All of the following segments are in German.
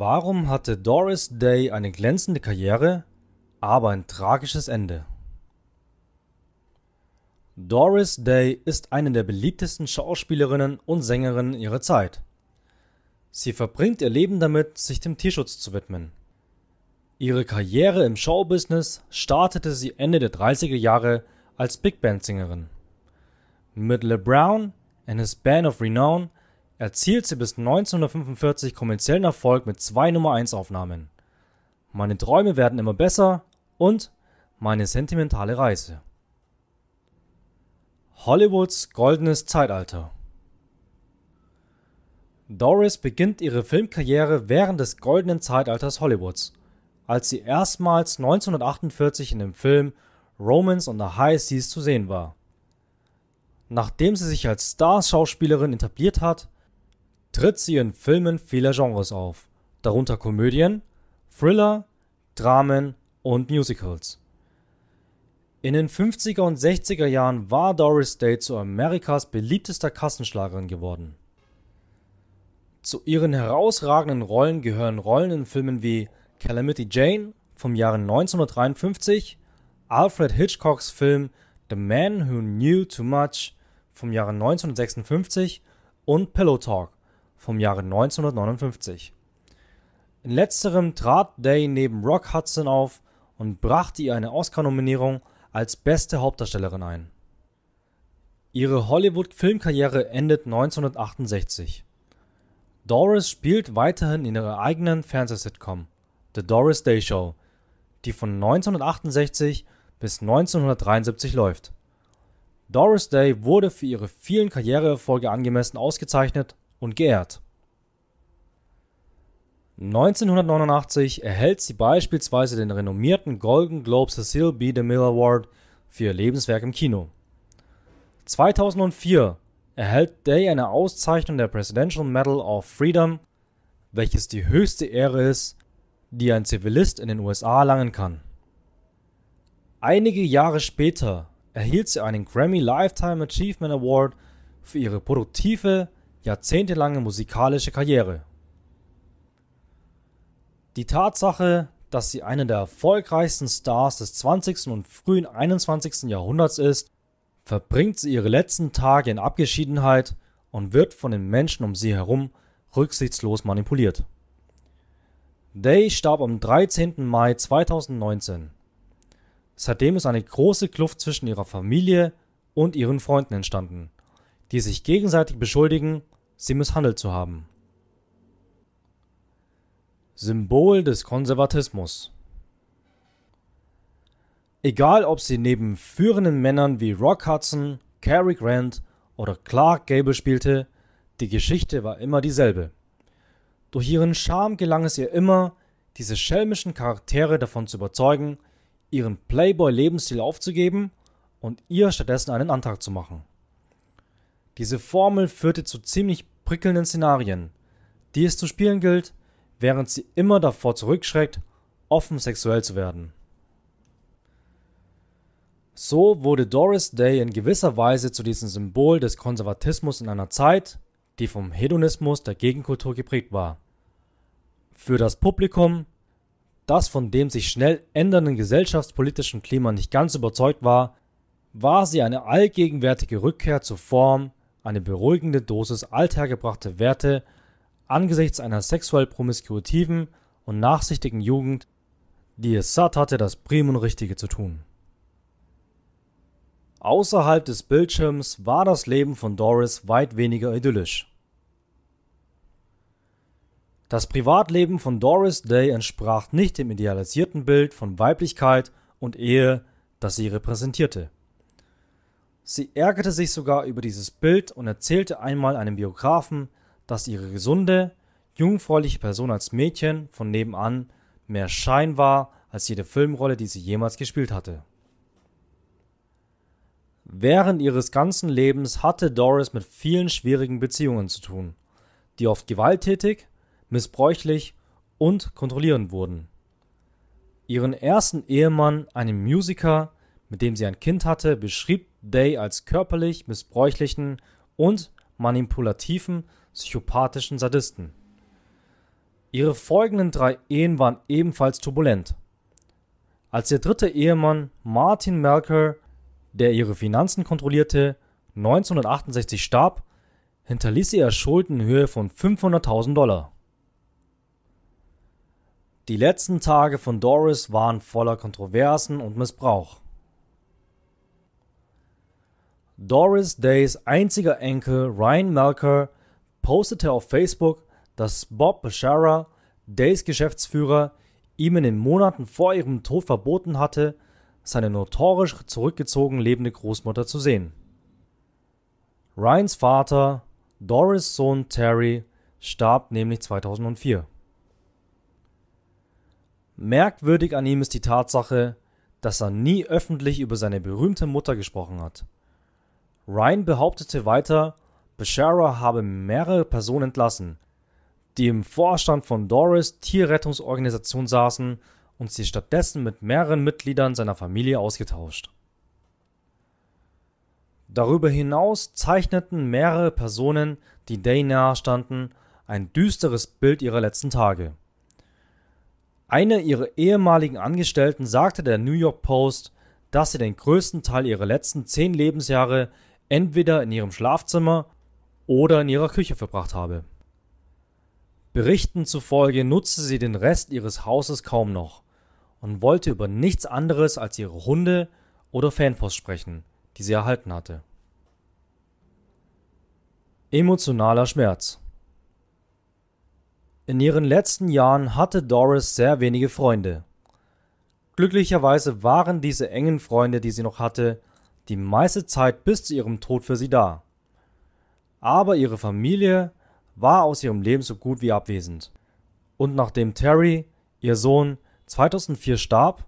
Warum hatte Doris Day eine glänzende Karriere, aber ein tragisches Ende? Doris Day ist eine der beliebtesten Schauspielerinnen und Sängerinnen ihrer Zeit. Sie verbringt ihr Leben damit, sich dem Tierschutz zu widmen. Ihre Karriere im Showbusiness startete sie Ende der 30er Jahre als Big Band Sängerin. Mit Le Brown and His Band of Renown erzielt sie bis 1945 kommerziellen Erfolg mit zwei nummer 1 aufnahmen Meine Träume werden immer besser und Meine sentimentale Reise. Hollywoods goldenes Zeitalter Doris beginnt ihre Filmkarriere während des goldenen Zeitalters Hollywoods, als sie erstmals 1948 in dem Film Romance on the High Seas zu sehen war. Nachdem sie sich als Starschauspielerin etabliert hat, tritt sie in Filmen vieler Genres auf, darunter Komödien, Thriller, Dramen und Musicals. In den 50er und 60er Jahren war Doris Day zu Amerikas beliebtester Kassenschlagerin geworden. Zu ihren herausragenden Rollen gehören Rollen in Filmen wie Calamity Jane vom Jahre 1953, Alfred Hitchcocks Film The Man Who Knew Too Much vom Jahre 1956 und Pillow Talk vom Jahre 1959. In letzterem trat Day neben Rock Hudson auf und brachte ihr eine Oscar-Nominierung als beste Hauptdarstellerin ein. Ihre Hollywood-Filmkarriere endet 1968. Doris spielt weiterhin in ihrer eigenen Fernsehsitcom, The Doris Day Show, die von 1968 bis 1973 läuft. Doris Day wurde für ihre vielen Karriereerfolge angemessen ausgezeichnet und geehrt. 1989 erhält sie beispielsweise den renommierten Golden Globe Cecil B. DeMille Award für ihr Lebenswerk im Kino. 2004 erhält Day eine Auszeichnung der Presidential Medal of Freedom, welches die höchste Ehre ist, die ein Zivilist in den USA erlangen kann. Einige Jahre später erhielt sie einen Grammy Lifetime Achievement Award für ihre produktive jahrzehntelange musikalische Karriere. Die Tatsache, dass sie eine der erfolgreichsten Stars des 20. und frühen 21. Jahrhunderts ist, verbringt sie ihre letzten Tage in Abgeschiedenheit und wird von den Menschen um sie herum rücksichtslos manipuliert. Day starb am 13. Mai 2019. Seitdem ist eine große Kluft zwischen ihrer Familie und ihren Freunden entstanden, die sich gegenseitig beschuldigen, Sie misshandelt zu haben. Symbol des Konservatismus. Egal, ob sie neben führenden Männern wie Rock Hudson, Cary Grant oder Clark Gable spielte, die Geschichte war immer dieselbe. Durch ihren Charme gelang es ihr immer, diese schelmischen Charaktere davon zu überzeugen, ihren Playboy-Lebensstil aufzugeben und ihr stattdessen einen Antrag zu machen. Diese Formel führte zu ziemlich prickelnden Szenarien, die es zu spielen gilt, während sie immer davor zurückschreckt, offen sexuell zu werden. So wurde Doris Day in gewisser Weise zu diesem Symbol des Konservatismus in einer Zeit, die vom Hedonismus der Gegenkultur geprägt war. Für das Publikum, das von dem sich schnell ändernden gesellschaftspolitischen Klima nicht ganz überzeugt war, war sie eine allgegenwärtige Rückkehr zur Form, eine beruhigende Dosis althergebrachter Werte angesichts einer sexuell promiskuitiven und nachsichtigen Jugend, die es satt hatte, das Prima und Richtige zu tun. Außerhalb des Bildschirms war das Leben von Doris weit weniger idyllisch. Das Privatleben von Doris Day entsprach nicht dem idealisierten Bild von Weiblichkeit und Ehe, das sie repräsentierte. Sie ärgerte sich sogar über dieses Bild und erzählte einmal einem Biografen, dass ihre gesunde, jungfräuliche Person als Mädchen von nebenan mehr Schein war als jede Filmrolle, die sie jemals gespielt hatte. Während ihres ganzen Lebens hatte Doris mit vielen schwierigen Beziehungen zu tun, die oft gewalttätig, missbräuchlich und kontrollierend wurden. Ihren ersten Ehemann, einem Musiker, mit dem sie ein Kind hatte, beschrieb Day als körperlich missbräuchlichen und manipulativen psychopathischen Sadisten. Ihre folgenden drei Ehen waren ebenfalls turbulent. Als ihr dritter Ehemann Martin Melker, der ihre Finanzen kontrollierte, 1968 starb, hinterließ sie ihr Schulden in Höhe von 500.000 Dollar. Die letzten Tage von Doris waren voller Kontroversen und Missbrauch. Doris Days einziger Enkel Ryan Melker postete auf Facebook, dass Bob Bechara, Days Geschäftsführer, ihm in den Monaten vor ihrem Tod verboten hatte, seine notorisch zurückgezogen lebende Großmutter zu sehen. Ryans Vater, Doris Sohn Terry, starb nämlich 2004. Merkwürdig an ihm ist die Tatsache, dass er nie öffentlich über seine berühmte Mutter gesprochen hat. Ryan behauptete weiter, Bashara habe mehrere Personen entlassen, die im Vorstand von Doris Tierrettungsorganisation saßen und sie stattdessen mit mehreren Mitgliedern seiner Familie ausgetauscht. Darüber hinaus zeichneten mehrere Personen, die Day nahestanden, ein düsteres Bild ihrer letzten Tage. Eine ihrer ehemaligen Angestellten sagte der New York Post, dass sie den größten Teil ihrer letzten zehn Lebensjahre entweder in ihrem Schlafzimmer oder in ihrer Küche verbracht habe. Berichten zufolge nutzte sie den Rest ihres Hauses kaum noch und wollte über nichts anderes als ihre Hunde oder Fanpost sprechen, die sie erhalten hatte. Emotionaler Schmerz In ihren letzten Jahren hatte Doris sehr wenige Freunde. Glücklicherweise waren diese engen Freunde, die sie noch hatte, die meiste Zeit bis zu ihrem Tod für sie da. Aber ihre Familie war aus ihrem Leben so gut wie abwesend. Und nachdem Terry, ihr Sohn, 2004 starb,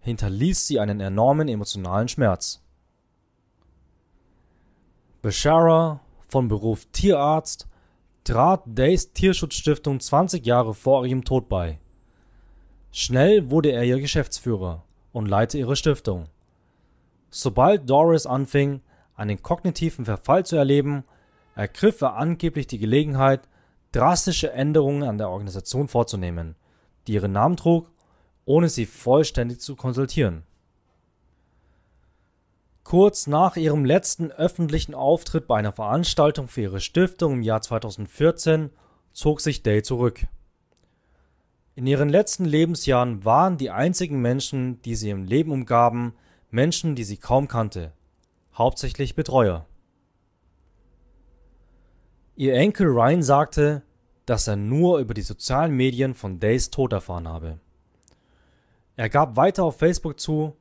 hinterließ sie einen enormen emotionalen Schmerz. Beshara, von Beruf Tierarzt, trat Days Tierschutzstiftung 20 Jahre vor ihrem Tod bei. Schnell wurde er ihr Geschäftsführer und leitete ihre Stiftung. Sobald Doris anfing, einen kognitiven Verfall zu erleben, ergriff er angeblich die Gelegenheit, drastische Änderungen an der Organisation vorzunehmen, die ihren Namen trug, ohne sie vollständig zu konsultieren. Kurz nach ihrem letzten öffentlichen Auftritt bei einer Veranstaltung für ihre Stiftung im Jahr 2014 zog sich Day zurück. In ihren letzten Lebensjahren waren die einzigen Menschen, die sie im Leben umgaben, Menschen, die sie kaum kannte, hauptsächlich Betreuer. Ihr Enkel Ryan sagte, dass er nur über die sozialen Medien von Days Tod erfahren habe. Er gab weiter auf Facebook zu,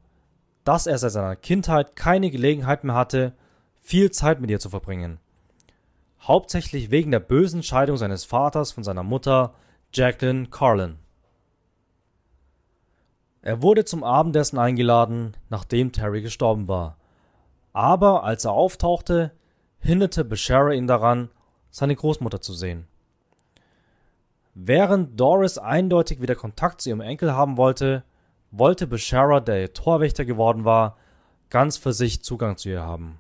dass er seit seiner Kindheit keine Gelegenheit mehr hatte, viel Zeit mit ihr zu verbringen. Hauptsächlich wegen der bösen Scheidung seines Vaters von seiner Mutter Jacqueline Carlin. Er wurde zum Abendessen eingeladen, nachdem Terry gestorben war. Aber als er auftauchte, hinderte Bashara ihn daran, seine Großmutter zu sehen. Während Doris eindeutig wieder Kontakt zu ihrem Enkel haben wollte, wollte Bashara, der ihr Torwächter geworden war, ganz für sich Zugang zu ihr haben.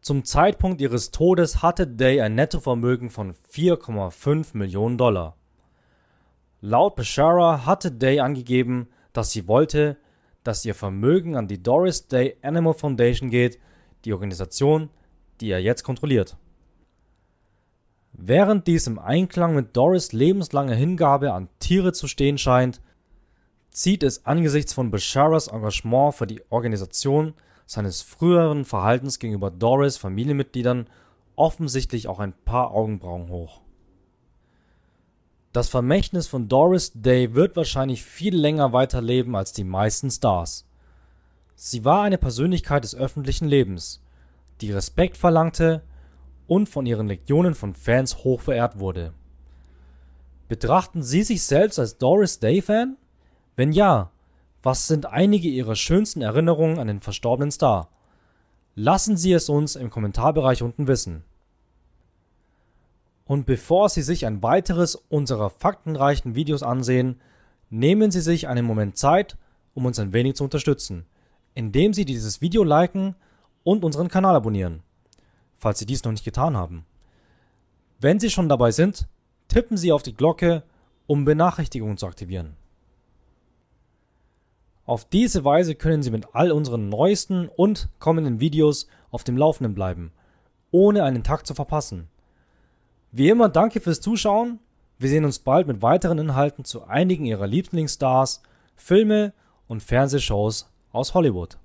Zum Zeitpunkt ihres Todes hatte Day ein Nettovermögen von 4,5 Millionen Dollar. Laut Bashara hatte Day angegeben, dass sie wollte, dass ihr Vermögen an die Doris Day Animal Foundation geht, die Organisation, die er jetzt kontrolliert. Während dies im Einklang mit Doris lebenslanger Hingabe an Tiere zu stehen scheint, zieht es angesichts von Basharas Engagement für die Organisation seines früheren Verhaltens gegenüber Doris Familienmitgliedern offensichtlich auch ein paar Augenbrauen hoch. Das Vermächtnis von Doris Day wird wahrscheinlich viel länger weiterleben als die meisten Stars. Sie war eine Persönlichkeit des öffentlichen Lebens, die Respekt verlangte und von ihren Legionen von Fans hoch verehrt wurde. Betrachten Sie sich selbst als Doris Day-Fan? Wenn ja, was sind einige Ihrer schönsten Erinnerungen an den verstorbenen Star? Lassen Sie es uns im Kommentarbereich unten wissen. Und bevor Sie sich ein weiteres unserer faktenreichen Videos ansehen, nehmen Sie sich einen Moment Zeit, um uns ein wenig zu unterstützen, indem Sie dieses Video liken und unseren Kanal abonnieren, falls Sie dies noch nicht getan haben. Wenn Sie schon dabei sind, tippen Sie auf die Glocke, um Benachrichtigungen zu aktivieren. Auf diese Weise können Sie mit all unseren neuesten und kommenden Videos auf dem Laufenden bleiben, ohne einen Tag zu verpassen. Wie immer, danke fürs Zuschauen. Wir sehen uns bald mit weiteren Inhalten zu einigen Ihrer Lieblingsstars, Filme und Fernsehshows aus Hollywood.